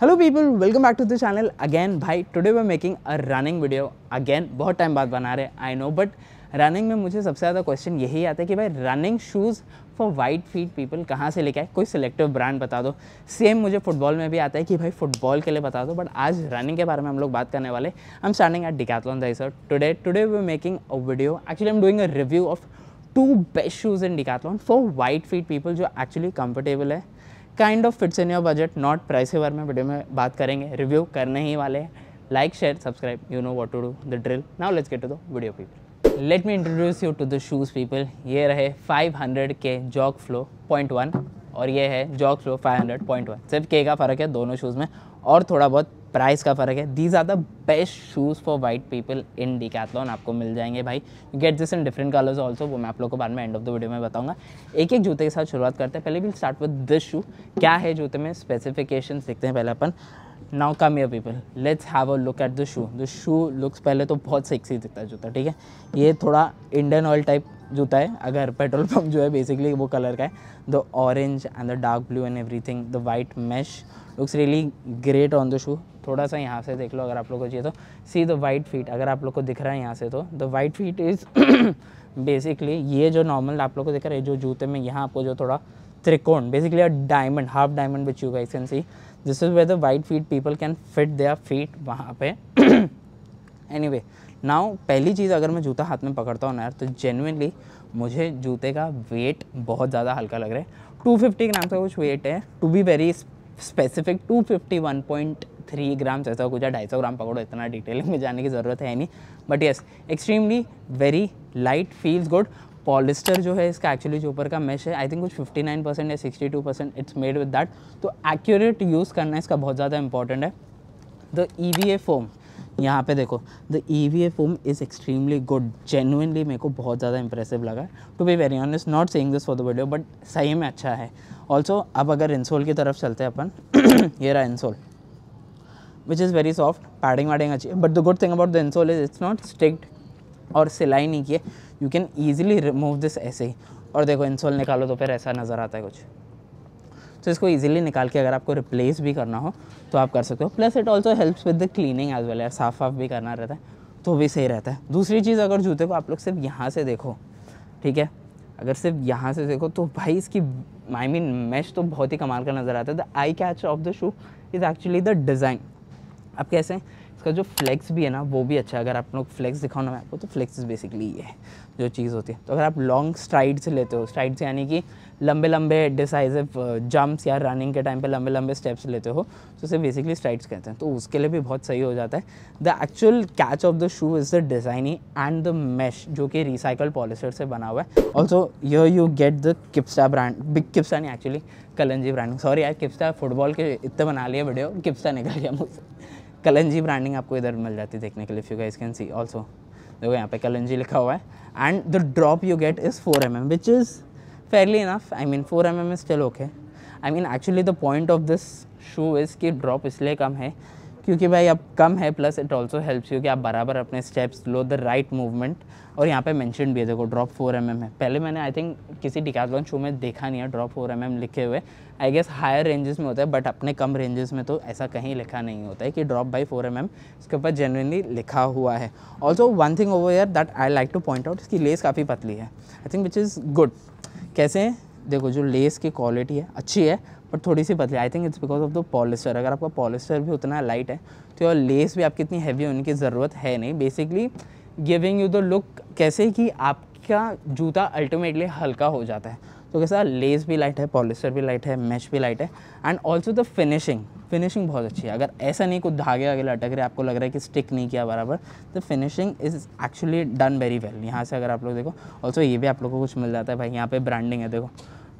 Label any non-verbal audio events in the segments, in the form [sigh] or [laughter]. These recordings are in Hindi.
hello people welcome back to the channel again भाई today we making a running video again बहुत टाइम बाद बना रहे आई नो बट रनिंग में मुझे सबसे ज़्यादा क्वेश्चन यही आता है कि भाई running shoes for wide feet people कहाँ से लेके आए कोई सिलेक्टिव ब्रांड बता दो सेम मुझे फुटबॉल में भी आता है कि भाई फुटबॉल के लिए बता दो बट आज रनिंग के बारे में हम लोग बात करने वाले I am starting at Decathlon दाई सर today today we making a video actually am doing a review of two best shoes in Decathlon for wide feet people जो एक्चुअली कंफर्टेबल है kind of fits in your budget not price के बारे में वीडियो में बात करेंगे रिव्यू करने ही वाले हैं like share subscribe you know what to do the drill now let's get to the video people let me introduce you to the shoes people ये रहे 500 के जॉक फ्लो पॉइंट वन और ये है jog flow hundred point one सिर्फ के का फ़र्क है दोनों शूज़ में और थोड़ा बहुत प्राइस का फ़र्क है these are the best shoes for wide people in Decathlon आपको मिल जाएंगे भाई get this in different colours also वो मैं आप लोगों को बाद में एंड ऑफ द वीडियो में बताऊंगा एक एक जूते के साथ शुरुआत करते हैं पहले भी स्टार्ट विद दिस शू क्या है जूते में स्पेसिफिकेशन देखते हैं पहले अपन now come your people let's have a look at the shoe the shoe looks पहले तो बहुत सेक्सी दिखता है जूता ठीक है ये थोड़ा इंडियन ऑयल टाइप जूता है अगर पेट्रोल पंप जो है बेसिकली वो कलर का है the orange and the dark blue and everything the white mesh looks really great on the shoe थोड़ा सा यहाँ से देख लो अगर आप लोग को चाहिए तो सी द वाइट फीट अगर आप लोग को दिख रहा है यहाँ से तो the wide feet is basically ये जो नॉर्मल आप लोग को दिख रहा है जो जूते में यहाँ आपको जो थोड़ा त्रिकोण basically a diamond half diamond which you guys can see this is where the wide feet people can fit their feet वहाँ पे एनी वे नाउ पहली चीज़ अगर मैं जूता हाथ में पकड़ता हूँ ना यार तो जेनुनली मुझे जूते का वेट बहुत ज़्यादा हल्का लग रहा है 250 ग्राम का कुछ वेट है to be very specific 251.3 grams ऐसा कुछ ढाई सौ ग्राम पकड़ो इतना डिटेलिंग में जाने की ज़रूरत है नहीं but yes extremely very light feels good polyester जो है इसका एक्चुअली जो ऊपर का मैश है आई थिंक कुछ 59 परसेंट या 62 percent it's made with that तो एक्यूरेट यूज़ करना इसका बहुत ज़्यादा इंपॉर्टेंट है the E V A foam यहाँ पे देखो the E V A foam is extremely good genuinely मेरे को बहुत ज़्यादा इंप्रेसिव लगा to be very honest not saying this for the video but सही में अच्छा है ऑल्सो अब अगर इंसोल की तरफ चलते हैं अपन [clears throat] ये रहा insole which is very soft padding wadding अच्छी but the good thing about the insole is it's not sticked और सिलाई नहीं किए you can easily remove this ऐसे ही और देखो इंसोल निकालो तो फिर ऐसा नज़र आता है कुछ सो तो इसको ईजिली निकाल के अगर आपको रिप्लेस भी करना हो तो आप कर सकते हो plus it also helps with the cleaning as well as साफ वाफ भी करना रहता है तो भी सही रहता है दूसरी चीज़ अगर जूते को आप लोग सिर्फ यहाँ से देखो ठीक है अगर सिर्फ यहाँ से देखो तो भाई इसकी आई मीन मैश तो बहुत ही कमाल का नज़र आता है the eye catch of the shoe is actually the design आप कैसे इसका जो फ्लेक्स भी है ना वो भी अच्छा है अगर आप लोग फ्लेक्स दिखाओ ना मैं आपको तो फ्लेक्स बेसिकली ये है जो चीज़ होती है तो अगर आप लॉन्ग स्ट्राइड से लेते हो स्ट्राइड से यानी कि लंबे लंबे डिसाइजिव जंप्स uh, या रनिंग के टाइम पे लंबे लंबे स्टेप्स लेते हो तो उसे बेसिकली स्ट्राइड्स कहते हैं तो उसके लिए भी बहुत सही हो जाता है the actual catch of the shoe is the designing and the mesh जो कि रिसाइकल पॉलिसर से बना हुआ है ऑल्सो यो you get the Kipsta brand big Kipsta नहीं एक्चुअली कलंजी ब्रांडिंग सॉरी यार किप्सा फुटबॉल के इतने बना लिए वीडियो किप्सा निकल गया मुझसे कलंजी ब्रांडिंग आपको इधर मिल जाती है देखने के लिए few guys can see also देखो यहाँ पे कलंजी लिखा हुआ है and the drop you get is four M M which is fairly enough I mean four M M is still okay I mean actually the point of this shoe is कि ड्रॉप इसलिए कम है क्योंकि भाई अब कम है plus it also helps you कि आप बराबर अपने स्टेप्स लो द राइट मूवमेंट और यहाँ पे मैंशन भी है देखो ड्रॉप फोर एम एम है पहले मैंने आई थिंक किसी डिकाजलॉन शो में देखा नहीं है ड्रॉप फोर एम एम लिखे हुए आई गेस हायर रेंजेस में होता है बट अपने कम रेंजेस में तो ऐसा कहीं लिखा नहीं होता है कि drop by four M M इसके ऊपर जेनरली लिखा हुआ है also one thing over here that I like to point out इसकी लेस काफ़ी पतली है I think which is good कैसे हैं देखो जो लेस की क्वालिटी है अच्छी है पर थोड़ी सी बदली I think it's because of the polyester अगर आपका पॉलिस्टर भी उतना लाइट है तो योर लेस भी आपकी इतनी हैवी होने की ज़रूरत है नहीं basically giving you the look कैसे कि आपका जूता अल्टीमेटली हल्का हो जाता है तो कैसा लेस भी लाइट है पॉलिस्टर भी लाइट है मैच भी लाइट है and also the finishing finishing बहुत अच्छी है अगर ऐसा नहीं कुछ धागे वागे लटक रहे आपको लग रहा है कि स्टिक नहीं किया बराबर तो finishing is actually done very well यहाँ से अगर आप लोग देखो ऑल्सो ये भी आप लोग को कुछ मिल जाता है भाई यहाँ पे ब्रांडिंग है देखो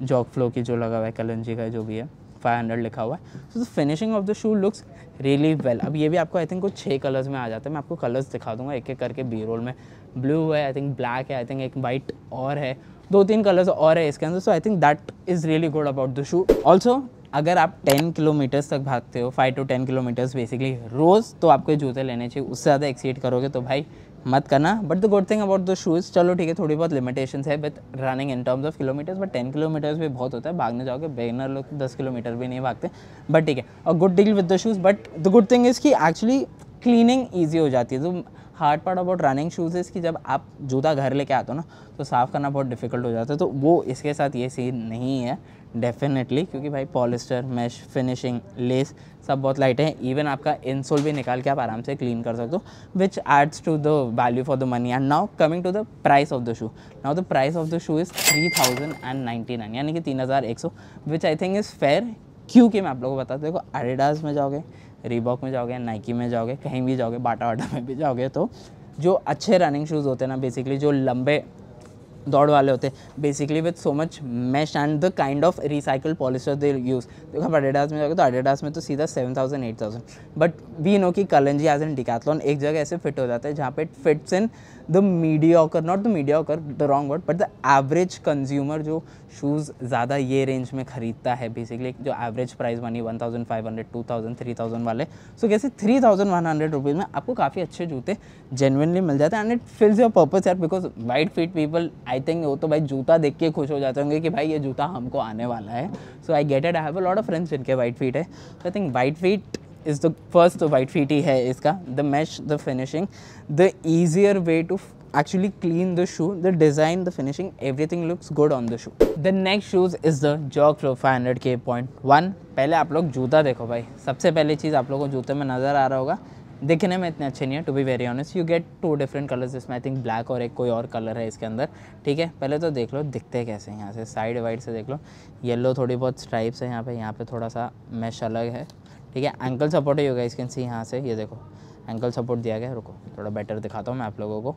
जॉक फ्लो की जो लगा हुआ है जी का जो भी है 500 लिखा हुआ है so finishing of the shoe looks really well अब ये भी आपको आई थिंक कुछ छः कलर्स में आ जाता है मैं आपको कलर्स दिखा दूंगा एक एक करके बी रोल में ब्लू है आई थिंक ब्लैक है आई थिंक एक वाइट और है दो तीन कलर्स और है इसके अंदर so I think that is really good about the shoe also अगर आप 10 किलोमीटर्स तक भागते हो 5 टू 10 किलोमीटर्स बेसिकली रोज़ तो आपको जूते लेने चाहिए उससे ज़्यादा एक्सीड करोगे तो भाई मत करना but the good thing about the shoes चलो ठीक है थोड़ी बहुत लिमिटेशन है but running in terms of kilometres but ten kilometres भी बहुत होता है भागने जाओगे बेगनर लोग दस किलोमीटर भी नहीं भागते बट ठीक है और good deal with the shoes but the good thing is कि एक्चुअली क्लीनिंग ईजी हो जाती है तो hard part about running shoes is कि जब आप जूता घर लेके आते हो ना तो साफ़ करना बहुत डिफिकल्ट हो जाता है तो वो इसके साथ ये सीन नहीं है डेफिनेटली क्योंकि भाई पॉलिस्टर मैश फिनिशिंग लेस सब बहुत लाइट है इवन आपका इंसोल भी निकाल के आप आराम से क्लीन कर सकते हो which adds to the value for the money and now coming to the price of the shoe now the price of the shoe is three thousand and ninety nine यानी कि तीन हज़ार एक सौ which I think is fair क्योंकि मैं आप लोगों को बताते देखो एडिडास में जाओगे रीबॉक में जाओगे नाइकी में जाओगे कहीं भी जाओगे बाटा वाटा में भी जाओगे तो जो अच्छे रनिंग शूज़ होते हैं ना बेसिकली जो लंबे दौड़ वाले होते हैं basically with so much mesh and the kind of recycle polyester they use तो आप अडेडास में जाओगे तो अडेडास में तो सीधा seven thousand eight thousand but we know कि कलंजी एज एन डिकैथलॉन एक जगह ऐसे फिट हो जाता है जहाँ पे it fits in the mediocre not the mediocre the wrong word but the average consumer जो शूज़ ज़्यादा ये रेंज में ख़रीदता है बेसिकली जो average price money one thousand five hundred two thousand three thousand वाले सो so, कैसे three thousand one hundred rupees में आपको काफ़ी अच्छे जूते जेनविनली मिल जाते हैं and it fills your purpose यार because wide feet people I think वो तो भाई जूता देख के खुश हो जाते होंगे कि भाई ये जूता हमको आने वाला है so I get it I have a lot of friends जिनके वाइट फीट है I think wide feet is the is the first white hai iska the mesh the finishing the easier way to actually clean the shoe the design the finishing everything looks good on the shoe the next shoes is the jog five hundred के पॉइंट वन पहले आप लोग जूता देखो भाई सबसे पहले चीज़ आप लोगों को जूते में नज़र आ रहा होगा दिखने में इतने अच्छे नहीं है to be very honest you get two different colours इसमें आई थिंक ब्लैक और एक कोई और कलर है इसके अंदर ठीक है पहले तो देख लो दिखते कैसे यहाँ से साइड वाइड से देख लो येलो थोड़ी बहुत स्ट्राइप्स है यहाँ पे यहाँ पे थोड़ा सा मैश अलग है ठीक है एंकल सपोर्ट ही होगा इसके सी यहाँ से ये देखो एंकल सपोर्ट दिया गया रुको थोड़ा बेटर दिखाता हूँ मैं आप लोगों को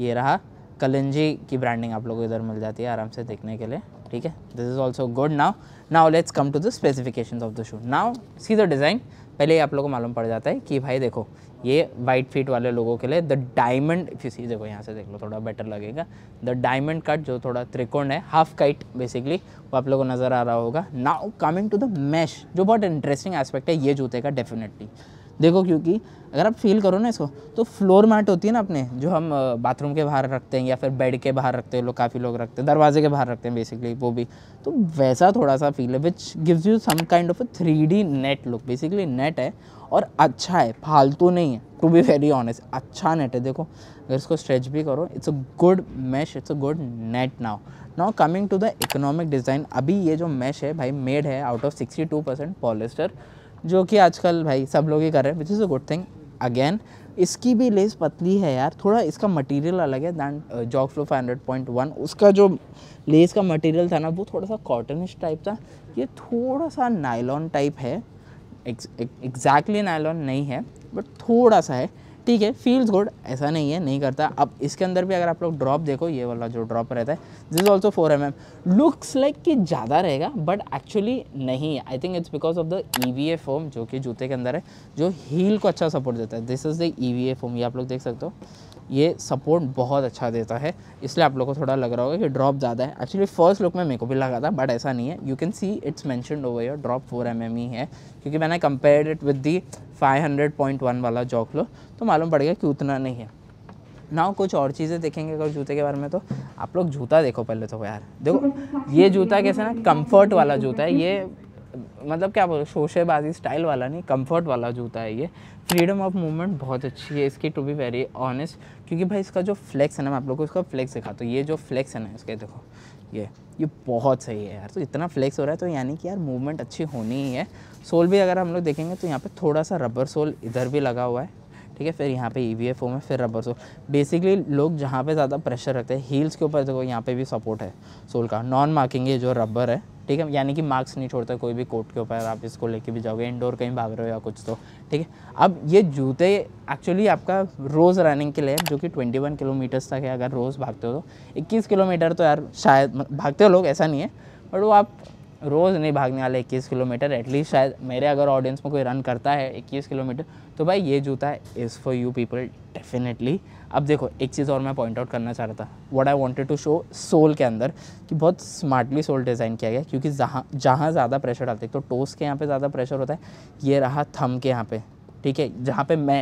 ये रहा कलंजी की ब्रांडिंग आप लोगों को इधर मिल जाती है आराम से देखने के लिए ठीक है this is also good now now let's come to the specification of the shoe now see the design पहले ही आप लोगों को मालूम पड़ जाता है कि भाई देखो ये वाइट फीट वाले लोगों के लिए द डायमंड सी देखो यहाँ से देख लो थोड़ा बेटर लगेगा द डायमंड कट जो थोड़ा त्रिकोण है हाफ काइट बेसिकली वो आप लोगों को नज़र आ रहा होगा now coming to the mesh जो बहुत इंटरेस्टिंग एस्पेक्ट है ये जूते का डेफिनेटली देखो क्योंकि अगर आप फील करो ना इसको तो फ्लोर मैट होती है ना अपने जो हम बाथरूम के बाहर रखते हैं या फिर बेड के बाहर रखते हैं लोग काफ़ी लोग रखते हैं दरवाजे के बाहर रखते हैं बेसिकली वो भी तो वैसा थोड़ा सा फील है which gives you some kind of a three net look basically net है और अच्छा है फालतू नहीं है टू बी वेरी ऑनेस्ट अच्छा नेट है देखो अगर इसको स्ट्रेच भी करो it's a good mesh it's a good net now now coming to the economic design अभी ये जो मैश है भाई मेड है out of sixty two percent polyester जो कि आजकल भाई सब लोग ही कर रहे हैं which is a good thing again इसकी भी लेस पतली है यार थोड़ा इसका मटेरियल अलग है than Jog Flow five hundred point one उसका जो लेस का मटेरियल था ना वो थोड़ा सा कॉटनिश टाइप था ये थोड़ा सा नायलॉन टाइप है एग्जैक्टली नायलॉन नहीं है बट थोड़ा सा है ठीक है फील्स गुड ऐसा नहीं है नहीं करता अब इसके अंदर भी अगर आप लोग ड्रॉप देखो ये वाला जो ड्रॉप रहता है this is also four M M looks like कि ज़्यादा रहेगा बट एक्चुअली नहीं I think it's because of the E V A foam जो कि जूते के अंदर है जो हील को अच्छा सपोर्ट देता है this is the E V A foam ये आप लोग देख सकते हो ये सपोर्ट बहुत अच्छा देता है इसलिए आप लोगों को थोड़ा लग रहा होगा कि ड्रॉप ज़्यादा है एक्चुअली फर्स्ट लुक में मेरे को भी लगा था बट ऐसा नहीं है you can see it's mentioned over your drop four M M ही है क्योंकि मैंने compare it with the one वाला लो तो मालूम पड़ गया कि उतना नहीं है ना कुछ और चीज़ें देखेंगे अगर जूते के बारे में तो आप लोग जूता देखो पहले तो यार देखो ये जूता कैसे ना कंफर्ट वाला जूता है ये मतलब क्या बोलो शोशेबाजी स्टाइल वाला नहीं कंफर्ट वाला जूता है ये फ्रीडम ऑफ मूवमेंट बहुत अच्छी है इसकी टू बी वेरी ऑनेस्ट क्योंकि भाई इसका जो फ्लेक्स है ना मैं आप लोग को इसका फ्लेक्स दिखाता हूँ ये जो फ्लेक्स है ना इसके देखो ये ये बहुत सही है यार तो इतना फ्लेक्स हो रहा है तो यानी कि यार मूवमेंट अच्छी होनी ही है सोल भी अगर हम लोग देखेंगे तो यहाँ पर थोड़ा सा रबर सोल इधर भी लगा हुआ है ठीक है फिर यहाँ पे ई e वी में फिर रबर सोल बेसिकली लोग जहाँ पे ज़्यादा प्रेशर रखते हैं हील्स के ऊपर देखो यहाँ पे भी सपोर्ट है सोल का नॉन मार्किंग ये जो रबर है ठीक है यानी कि मार्क्स नहीं छोड़ता कोई भी कोट के ऊपर आप इसको लेके भी जाओगे इंडोर कहीं भाग रहे हो या कुछ तो ठीक है अब ये जूते एक्चुअली आपका रोज़ रनिंग के लिए जो कि 21 किलोमीटर्स तक है अगर रोज़ भागते हो तो 21 किलोमीटर तो यार शायद भागते हो लोग ऐसा नहीं है बट वो आप रोज़ नहीं भागने वाला इक्कीस किलोमीटर एटलीस्ट शायद मेरे अगर ऑडियंस में कोई रन करता है इक्कीस किलोमीटर तो भाई ये जूता is for you people definitely अब देखो एक चीज़ और मैं पॉइंट आउट करना चाह रहा था what I wanted to show sole के अंदर कि बहुत स्मार्टली सोल डिज़ाइन किया गया क्योंकि जहाँ जहाँ ज़्यादा प्रेशर डालते तो टोस के यहाँ पे ज़्यादा प्रेशर होता है ये रहा थम के यहाँ पे ठीक है जहाँ पे मैं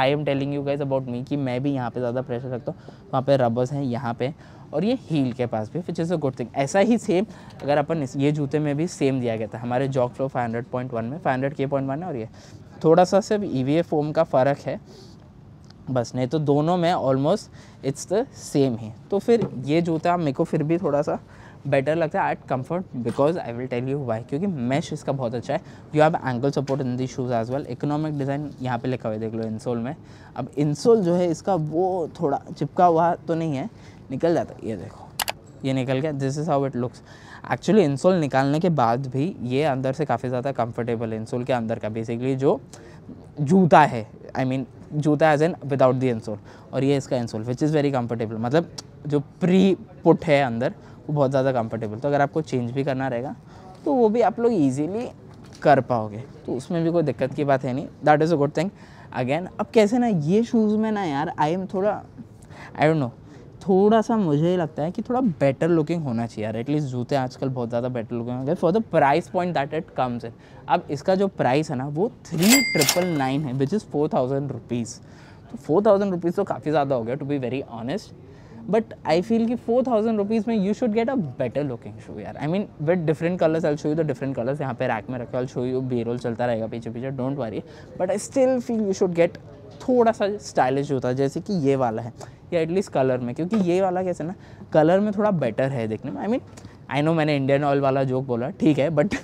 I am telling you guys about me कि मैं भी यहाँ पे ज़्यादा प्रेशर रखता हूँ वहाँ पे रबर्स हैं यहाँ पे और ये हील के पास भी which is a good thing ऐसा ही सेम अगर अपन ये जूते में भी सेम दिया गया था हमारे Jog Flow five hundred point one में फाइव हंड्रेड के पॉइंट वन है और ये थोड़ा सा सिर्फ ई वी ए फोम का फ़र्क है बस नहीं तो दोनों में ऑलमोस्ट इट्स द सेम ही तो फिर ये जूता मेरे को फिर भी थोड़ा सा बेटर लगता है at comfort because I will tell you why क्योंकि मैश इसका बहुत अच्छा है you have ankle support in the shoes as well economic design यहाँ पे लिखा हुआ है देख लो इंसोल में अब इंसोल जो है इसका वो थोड़ा चिपका हुआ तो नहीं है निकल जाता ये देखो ये निकल गया this is how it looks actually insole निकालने के बाद भी ये अंदर से काफ़ी ज़्यादा कंफर्टेबल है इंसोल के अंदर का बेसिकली जो जूता है आई I मीन mean, जूता as an without the insole और ये इसका insole which is very comfortable मतलब जो प्री पुट है अंदर आपको बहुत ज़्यादा कंफर्टेबल तो अगर आपको चेंज भी करना रहेगा तो वो भी आप लोग ईजीली कर पाओगे तो उसमें भी कोई दिक्कत की बात है नहीं that is a good thing again अब कैसे ना ये शूज़ में ना यार आई एम थोड़ा आई डोंट नो थोड़ा सा मुझे लगता है कि थोड़ा बेटर लुकिंग होना चाहिए यार एटलीस्ट जूते आजकल बहुत ज़्यादा बेटर लुकिंग होंगे for the price point that it comes in अब इसका जो प्राइस है ना वो थ्री ट्रिपल नाइन है which is four thousand rupees तो फोर थाउजेंड रुपीज़ तो काफ़ी ज़्यादा हो गया to be very honest but I feel कि फोर थाउजेंड रुपीज़ में you should get a better looking shoe यार I mean with different colours I show you the different colours यहाँ पे रैक में रखे शो यू बी रोल चलता रहेगा पीछे पीछे don't worry but I still feel you should get थोड़ा सा स्टाइलिश होता है जैसे कि ये वाला है या एटलीस्ट कलर में क्योंकि ये वाला कैसे ना कलर में थोड़ा बेटर है देखने में I I mean mean, I know मैंने इंडियन ऑयल वाला जोक बोला ठीक है but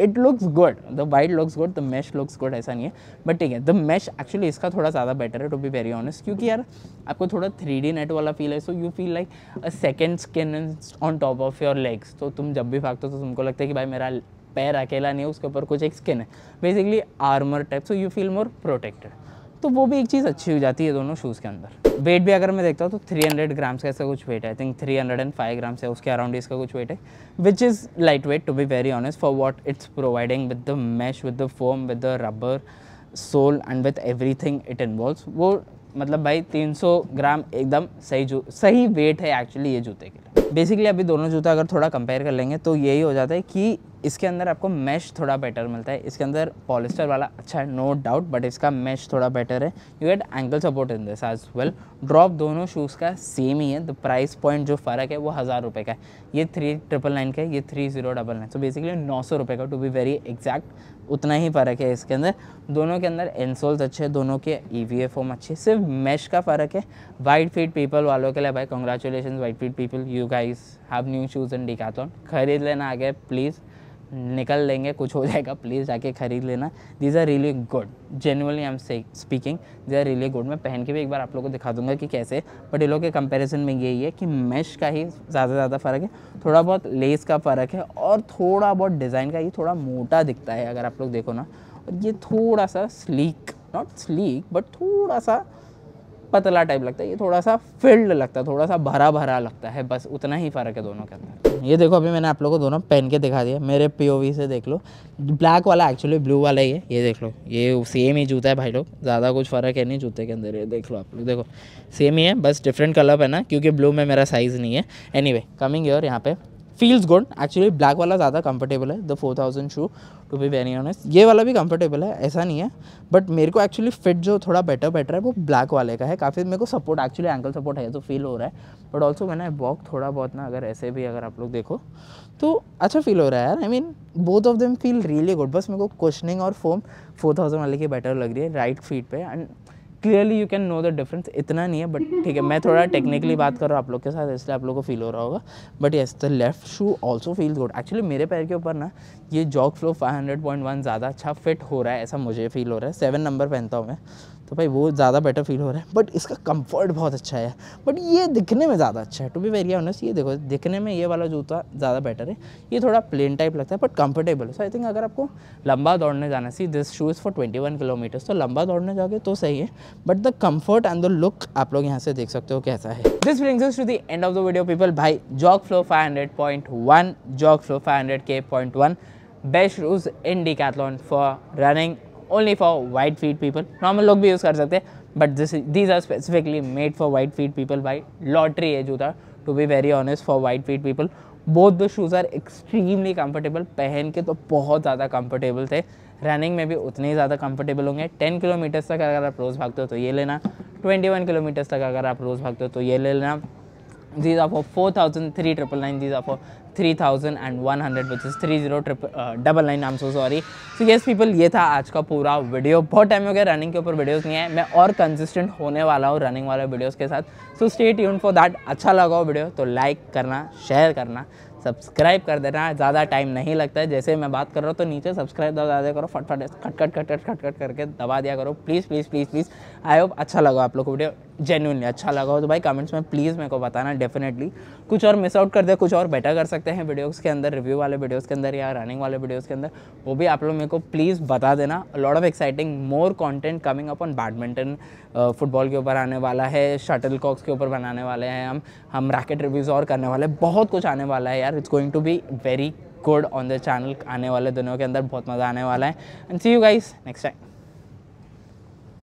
it looks good the white looks good the mesh looks good ऐसा नहीं है बट ठीक है द मैश एक्चुअली इसका थोड़ा ज़्यादा बेटर है टू बी वेरी ऑनेस्ट क्योंकि यार आपको थोड़ा थ्री डी नेट वाला फील है so you feel like a second skin on top of your legs तो तुम जब भी भागते हो तो तुमको लगता है कि भाई मेरा पैर अकेला नहीं है उसके ऊपर कुछ एक स्किन है basically armour type so you feel more protected तो वो भी एक चीज़ अच्छी हो जाती है दोनों शूज़ के अंदर वेट भी अगर मैं देखता हूँ तो 300 ग्राम्स का ऐसा कुछ वेट है आई थिंक 305 ग्राम्स है उसके अराउंड इसका कुछ वेट है which is light weight to be very honest for what it's providing with the mesh with the foam with the rubber sole and with everything it involve वो मतलब भाई 300 ग्राम एकदम सही जू सही वेट है एक्चुअली ये जूते के लिए बेसिकली अभी दोनों जूता अगर थोड़ा कंपेयर कर लेंगे तो यही हो जाता है कि इसके अंदर आपको मैश थोड़ा बेटर मिलता है इसके अंदर पॉलिस्टर वाला अच्छा है नो डाउट बट इसका मैश थोड़ा बेटर है you get ankle support in this as well drop दोनों शूज़ का सेम ही है द प्राइस पॉइंट जो फ़र्क है वो हज़ार रुपये का है ये थ्री ट्रिपल नाइन का है ये three zero double nine so basically नौ सौ रुपये का टू बी वेरी एग्जैक्ट उतना ही फ़र्क है इसके अंदर दोनों के अंदर इंसोल्स अच्छे हैं दोनों के ई वी एफ फॉर्म अच्छे सिर्फ मैश का फ़र्क है वाइट फीट पीपल वालों के लिए भाई congratulation wide feet people you guys have new shoes in Decathlon खरीद लेना आगे प्लीज़ निकल लेंगे कुछ हो जाएगा प्लीज़ जाके खरीद लेना these are really good genuinely I am speaking these are really good मैं पहन के भी एक बार आप लोगों को दिखा दूंगा कि कैसे बट इन लोग के कंपैरिजन में यही है कि मैश का ही ज़्यादा ज़्यादा फ़र्क है थोड़ा बहुत लेस का फ़र्क है और थोड़ा बहुत डिज़ाइन का ये थोड़ा मोटा दिखता है अगर आप लोग देखो ना और ये थोड़ा सा स्लीक नॉट स्लीक बट थोड़ा सा पतला टाइप लगता है ये थोड़ा सा फिल्ड लगता है थोड़ा सा भरा भरा लगता है बस उतना ही फ़र्क है दोनों के अंदर ये देखो अभी मैंने आप लोगों को दोनों पहन के दिखा दिया मेरे पीओवी से देख लो ब्लैक वाला एक्चुअली ब्लू वाला ही है ये देख लो ये सेम ही जूता है भाई लोग ज़्यादा कुछ फ़र्क है नहीं जूते के अंदर ये देख लो आप लोग देखो सेम ही है बस डिफरेंट कलर पहना क्योंकि ब्लू में मेरा साइज़ नहीं है एनी कमिंग योर यहाँ पर फील्स गुड एक्चुअली ब्लैक वाला ज़्यादा कंफर्टेबल है the four thousand shoe to be very honest ये वाला भी कंफर्टेबल है ऐसा नहीं है बट मेरे को एक्चुअली फिट जो थोड़ा बेटर बेटर है वो ब्लैक वाले का है काफ़ी मेरे को सपोर्ट एक्चुअली एंकल सपोर्ट है तो फील हो रहा है बट ऑल्सो मैंने वॉक थोड़ा बहुत ना अगर ऐसे भी अगर आप लोग देखो तो अच्छा फील हो रहा है यार I mean both of them feel really good बस मेरे को क्वेश्चनिंग और फोम फोर थाउजेंड वाले की बेटर लग रही है राइट फीट पर and clearly you can know the difference इतना नहीं है बट ठीक है मैं थोड़ा टेक्निकली बात कर रहा हूँ आप लोग के साथ इसलिए आप लोग को फील हो रहा होगा but yes the left shoe also feel good actually मेरे पैर के ऊपर ना ये Jog Flow five hundred point one ज़्यादा अच्छा फिट हो रहा है ऐसा मुझे फील हो रहा है सेवन नंबर पहनता हूँ मैं तो भाई वो ज़्यादा बेटर फील हो रहा है बट इसका कंफर्ट बहुत अच्छा है बट ये दिखने में ज़्यादा अच्छा है टू बी वेरी ऑनेस्ट ये देखो दिखने में ये वाला जूता ज़्यादा बेटर है ये थोड़ा प्लेन टाइप लगता है बट कंफर्टेबल है सो आई थिंक अगर आपको लंबा दौड़ने जाना see this shoes for twenty one kilometres तो लंबा दौड़ने जाओगे तो सही है but the comfort and the look आप लोग यहाँ से देख सकते हो कैसा है this brings to the end of the video people भाई Jog Flow five hundred point one Jog Flow five hundred के point one best shoes in Decathlon for running only for wide feet people normal लोग भी यूज़ कर सकते हैं but this these are specifically made for wide feet people बाई लॉटरी है जूता to be very honest for wide feet people both the shoes are extremely comfortable पहन के तो बहुत ज़्यादा कंफर्टेबल थे रनिंग में भी उतने ही ज़्यादा कंफर्टेबल होंगे टेन किलोमीटर्स तक अगर आप रोज़ भागते हो तो ये लेना ट्वेंटी वन किलोमीटर्स तक अगर आप रोज़ भागते हो तो ये ले लेना four thousand three triple nine these are for 4,3999, these are for 3100 which is 3099 I am so sorry so yes people ये था आज का पूरा वीडियो बहुत टाइम हो गया रनिंग के ऊपर वीडियोस नहीं है मैं और कंसिस्टेंट होने वाला हूँ रनिंग वाले वीडियोज़ के साथ so stay tune for that अच्छा लगा हो वीडियो तो लाइक करना शेयर करना सब्सक्राइब कर देना ज़्यादा टाइम नहीं लगता है जैसे मैं बात कर रहा हूँ तो नीचे सब्सक्राइब दबा दिया करो फटफट खटखट खटखट खटखट करके दबा दिया करो please please please please I hope अच्छा लगा आप लोग को वीडियो जेन्यूनली अच्छा लगा हो तो भाई कमेंट्स में प्लीज़ मेरे को बताना डेफिनेटली कुछ और मिस आउट कर दे कुछ और बेटर कर सकते हैं वीडियोस के अंदर रिव्यू वाले वीडियोस के अंदर या रनिंग वाले वीडियोस के अंदर वो भी आप लोग मेरे को प्लीज़ बता देना lot of exciting more content coming up on badminton football के ऊपर आने वाला है शटल कॉक्स के ऊपर बनाने वाले हैं हम हम रैकेट रिव्यूज़ और करने वाले बहुत कुछ आने वाला है यार it's going to be very good on the channel आने वाले दिनों के अंदर बहुत मज़ा आने वाला है and see you guys next time